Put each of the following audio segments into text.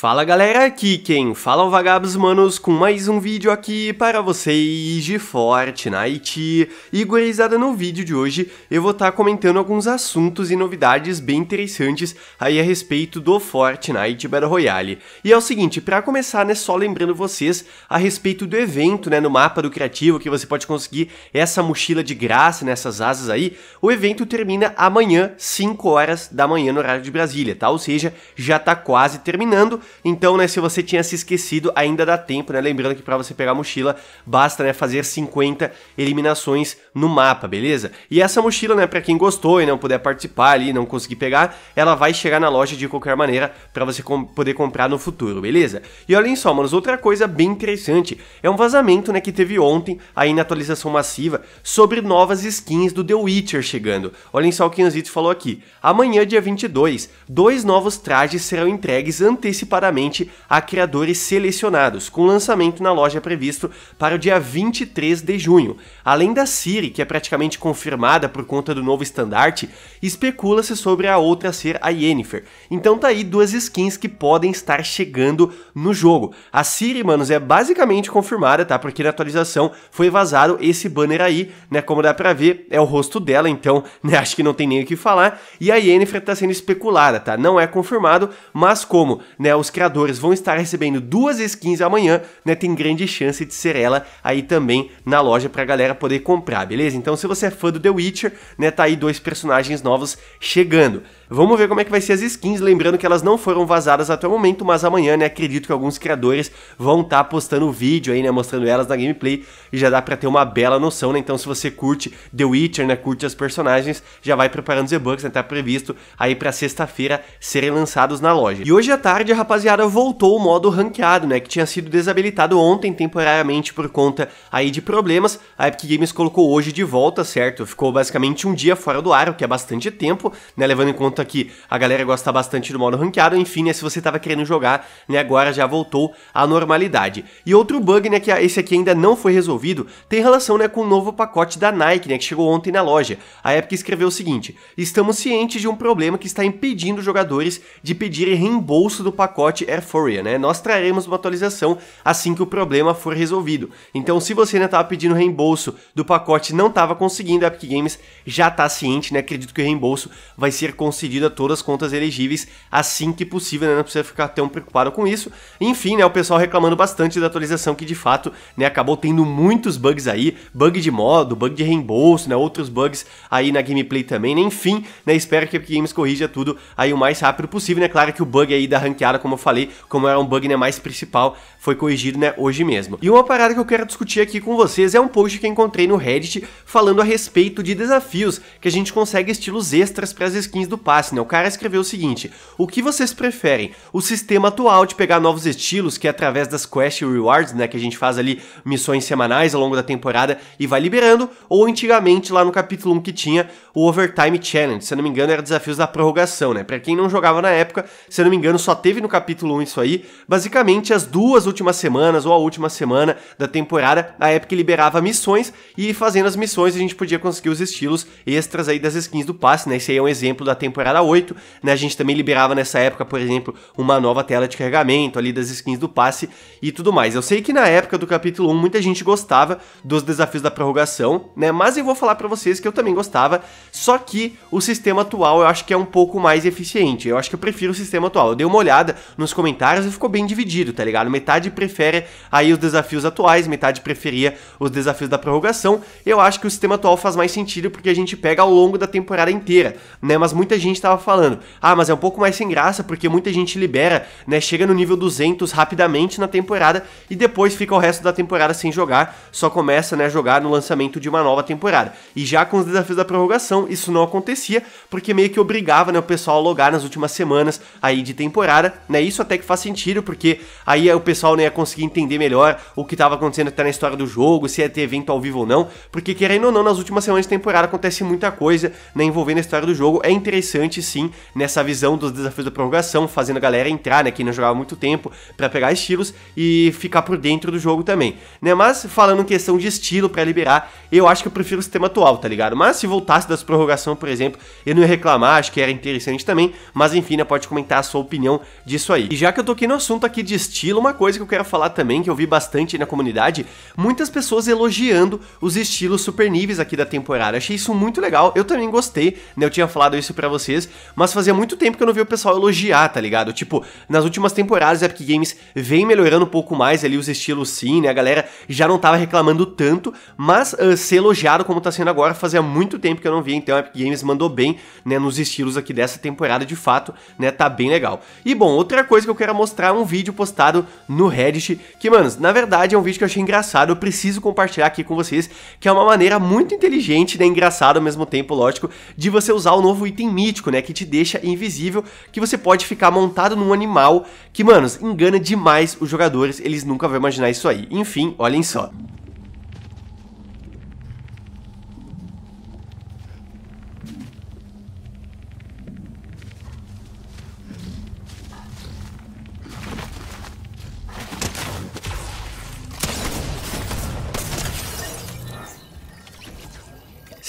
Fala galera, aqui quem fala é o Vagabos Manos com mais um vídeo aqui para vocês de Fortnite. E gurizada, no vídeo de hoje eu vou estar tá comentando alguns assuntos e novidades bem interessantes aí a respeito do Fortnite Battle Royale. E é o seguinte, para começar, né, só lembrando vocês a respeito do evento, né, no mapa do criativo que você pode conseguir essa mochila de graça, nessas né, asas aí. O evento termina amanhã, 5 horas da manhã no horário de Brasília, tá? Ou seja, já está quase terminando então, né, se você tinha se esquecido, ainda dá tempo, né? Lembrando que para você pegar a mochila, basta, né, fazer 50 eliminações no mapa, beleza? E essa mochila, né, para quem gostou e não puder participar ali, não conseguir pegar, ela vai chegar na loja de qualquer maneira para você com poder comprar no futuro, beleza? E olhem só, mano outra coisa bem interessante, é um vazamento, né, que teve ontem aí na atualização massiva sobre novas skins do The Witcher chegando. Olhem só o que o Anzito falou aqui. Amanhã, dia 22, dois novos trajes serão entregues antecipadamente antecipadamente a criadores selecionados, com lançamento na loja previsto para o dia 23 de junho. Além da Siri, que é praticamente confirmada por conta do novo estandarte, especula-se sobre a outra ser a Yennefer. Então tá aí duas skins que podem estar chegando no jogo. A Siri, manos, é basicamente confirmada, tá? Porque na atualização foi vazado esse banner aí, né? Como dá pra ver, é o rosto dela, então, né? Acho que não tem nem o que falar. E a Yennefer tá sendo especulada, tá? Não é confirmado, mas como, né? O os criadores vão estar recebendo duas skins amanhã, né? Tem grande chance de ser ela aí também na loja pra galera poder comprar, beleza? Então se você é fã do The Witcher, né, tá aí dois personagens novos chegando. Vamos ver como é que vai ser as skins, lembrando que elas não foram vazadas até o momento, mas amanhã, né, acredito que alguns criadores vão estar tá postando vídeo aí, né, mostrando elas na gameplay, e já dá pra ter uma bela noção, né, então se você curte The Witcher, né, curte as personagens, já vai preparando os e-books, né, tá previsto aí pra sexta-feira serem lançados na loja. E hoje à tarde, a rapaziada, voltou o modo ranqueado, né, que tinha sido desabilitado ontem temporariamente por conta aí de problemas, a Epic Games colocou hoje de volta, certo? Ficou basicamente um dia fora do ar, o que é bastante tempo, né, levando em conta conta que a galera gosta bastante do modo ranqueado, enfim, né, se você estava querendo jogar, né, agora já voltou à normalidade. E outro bug, né, que esse aqui ainda não foi resolvido, tem relação, né, com o novo pacote da Nike, né, que chegou ontem na loja. A Epic escreveu o seguinte, estamos cientes de um problema que está impedindo jogadores de pedirem reembolso do pacote Airforia, né, nós traremos uma atualização assim que o problema for resolvido. Então, se você ainda né, estava pedindo reembolso do pacote não estava conseguindo, a Epic Games já está ciente, né, acredito que o reembolso vai ser conseguido pedida a todas as contas elegíveis assim que possível, né? não precisa ficar tão preocupado com isso. Enfim, né, o pessoal reclamando bastante da atualização que de fato né, acabou tendo muitos bugs aí, bug de modo, bug de reembolso, né, outros bugs aí na gameplay também, né? enfim, né, espero que a Games corrija tudo aí o mais rápido possível, né, claro que o bug aí da ranqueada, como eu falei, como era um bug né, mais principal, foi corrigido né, hoje mesmo. E uma parada que eu quero discutir aqui com vocês é um post que encontrei no Reddit falando a respeito de desafios que a gente consegue estilos extras para as skins do Pastner, né? o cara escreveu o seguinte: O que vocês preferem? O sistema atual de pegar novos estilos, que é através das Quest Rewards, né? Que a gente faz ali missões semanais ao longo da temporada e vai liberando, ou antigamente lá no capítulo 1 que tinha o Overtime Challenge, se eu não me engano, era desafios da prorrogação, né? Pra quem não jogava na época, se eu não me engano, só teve no capítulo 1 isso aí. Basicamente, as duas últimas semanas ou a última semana da temporada, a época liberava missões e fazendo as missões a gente podia conseguir os estilos extras aí das skins do passe, né? Esse aí é um exemplo da temporada temporada 8, né? A gente também liberava nessa época, por exemplo, uma nova tela de carregamento ali das skins do passe e tudo mais. Eu sei que na época do capítulo 1 muita gente gostava dos desafios da prorrogação, né? Mas eu vou falar para vocês que eu também gostava, só que o sistema atual eu acho que é um pouco mais eficiente. Eu acho que eu prefiro o sistema atual. Eu dei uma olhada nos comentários e ficou bem dividido, tá ligado? Metade prefere aí os desafios atuais, metade preferia os desafios da prorrogação. Eu acho que o sistema atual faz mais sentido porque a gente pega ao longo da temporada inteira, né? Mas muita gente estava falando. Ah, mas é um pouco mais sem graça porque muita gente libera, né? Chega no nível 200 rapidamente na temporada e depois fica o resto da temporada sem jogar, só começa, né, a jogar no lançamento de uma nova temporada. E já com os desafios da prorrogação, isso não acontecia, porque meio que obrigava, né, o pessoal a logar nas últimas semanas aí de temporada, né? Isso até que faz sentido, porque aí o pessoal né, ia conseguir entender melhor o que estava acontecendo até na história do jogo, se ia ter evento ao vivo ou não, porque querendo ou não, nas últimas semanas de temporada acontece muita coisa, né, envolvendo a história do jogo, é interessante bastante sim nessa visão dos desafios da prorrogação, fazendo a galera entrar, né, que não jogava muito tempo, para pegar estilos e ficar por dentro do jogo também, né? Mas falando em questão de estilo para liberar, eu acho que eu prefiro o sistema atual, tá ligado? Mas se voltasse das prorrogação, por exemplo, eu não ia reclamar, acho que era interessante também, mas enfim, né, pode comentar a sua opinião disso aí. E já que eu toquei no assunto aqui de estilo, uma coisa que eu quero falar também, que eu vi bastante na comunidade, muitas pessoas elogiando os estilos super níveis aqui da temporada. Achei isso muito legal. Eu também gostei, né? Eu tinha falado isso para vocês vocês, mas fazia muito tempo que eu não vi o pessoal elogiar, tá ligado? Tipo, nas últimas temporadas, a Epic Games vem melhorando um pouco mais ali os estilos sim, né? A galera já não tava reclamando tanto, mas uh, ser elogiado como tá sendo agora fazia muito tempo que eu não via, então a Epic Games mandou bem, né, nos estilos aqui dessa temporada, de fato, né, tá bem legal. E bom, outra coisa que eu quero mostrar é um vídeo postado no Reddit, que, mano, na verdade é um vídeo que eu achei engraçado, eu preciso compartilhar aqui com vocês, que é uma maneira muito inteligente, né, engraçada ao mesmo tempo, lógico, de você usar o novo item mítico né? Que te deixa invisível, que você pode ficar montado num animal que, manos, engana demais os jogadores, eles nunca vão imaginar isso aí. Enfim, olhem só.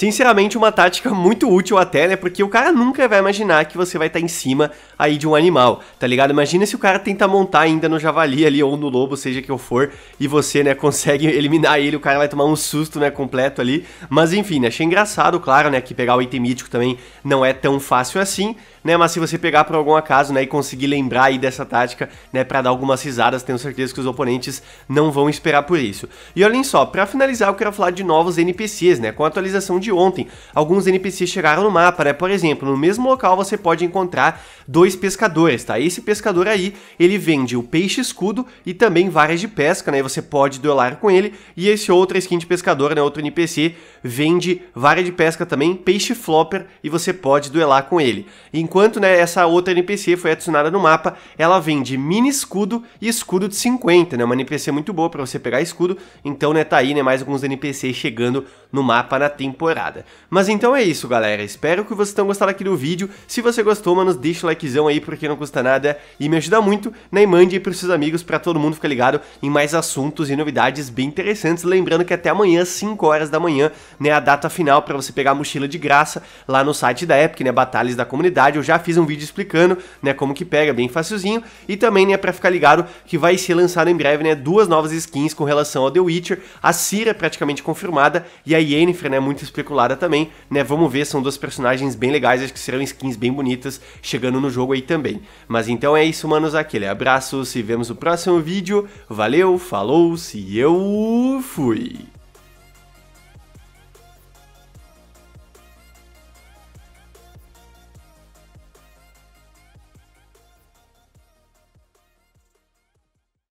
Sinceramente, uma tática muito útil até, né? Porque o cara nunca vai imaginar que você vai estar tá em cima aí de um animal, tá ligado? Imagina se o cara tenta montar ainda no javali ali ou no lobo, seja que eu for, e você, né, consegue eliminar ele, o cara vai tomar um susto, né, completo ali. Mas enfim, né, achei engraçado, claro, né, que pegar o item mítico também não é tão fácil assim, né? Mas se você pegar por algum acaso, né, e conseguir lembrar aí dessa tática, né, para dar algumas risadas, tenho certeza que os oponentes não vão esperar por isso. E olhem só, para finalizar, eu quero falar de novos NPCs, né? Com a atualização de ontem, alguns NPCs chegaram no mapa, né? Por exemplo, no mesmo local você pode encontrar dois pescadores, tá? Esse pescador aí, ele vende o peixe escudo e também varas de pesca, né? você pode duelar com ele. E esse outro skin de pescador, né? Outro NPC, vende vara de pesca também, peixe flopper e você pode duelar com ele. Enquanto, né, essa outra NPC foi adicionada no mapa, ela vende mini escudo e escudo de 50, né? Uma NPC muito boa para você pegar escudo. Então, né, tá aí, né, mais alguns NPCs chegando no mapa na temporada. Mas então é isso, galera. Espero que vocês tenham gostado aqui do vídeo. Se você gostou, mano, deixa o likezão aí porque não custa nada e me ajuda muito, né? E mande aí pros seus amigos para todo mundo ficar ligado em mais assuntos e novidades bem interessantes. Lembrando que até amanhã, 5 horas da manhã, né, a data final para você pegar a mochila de graça lá no site da Epic, né, Batalhas da Comunidade. Eu já fiz um vídeo explicando, né, como que pega, bem facilzinho. E também, né, para ficar ligado que vai ser lançado em breve, né, duas novas skins com relação ao The Witcher, a Cira é praticamente confirmada e a Yennefer, né, muito explicada veiculada também, né? Vamos ver, são duas personagens bem legais, acho que serão skins bem bonitas chegando no jogo aí também. Mas então é isso, manos, aquele abraço, se vemos no próximo vídeo, valeu, falou, se eu fui!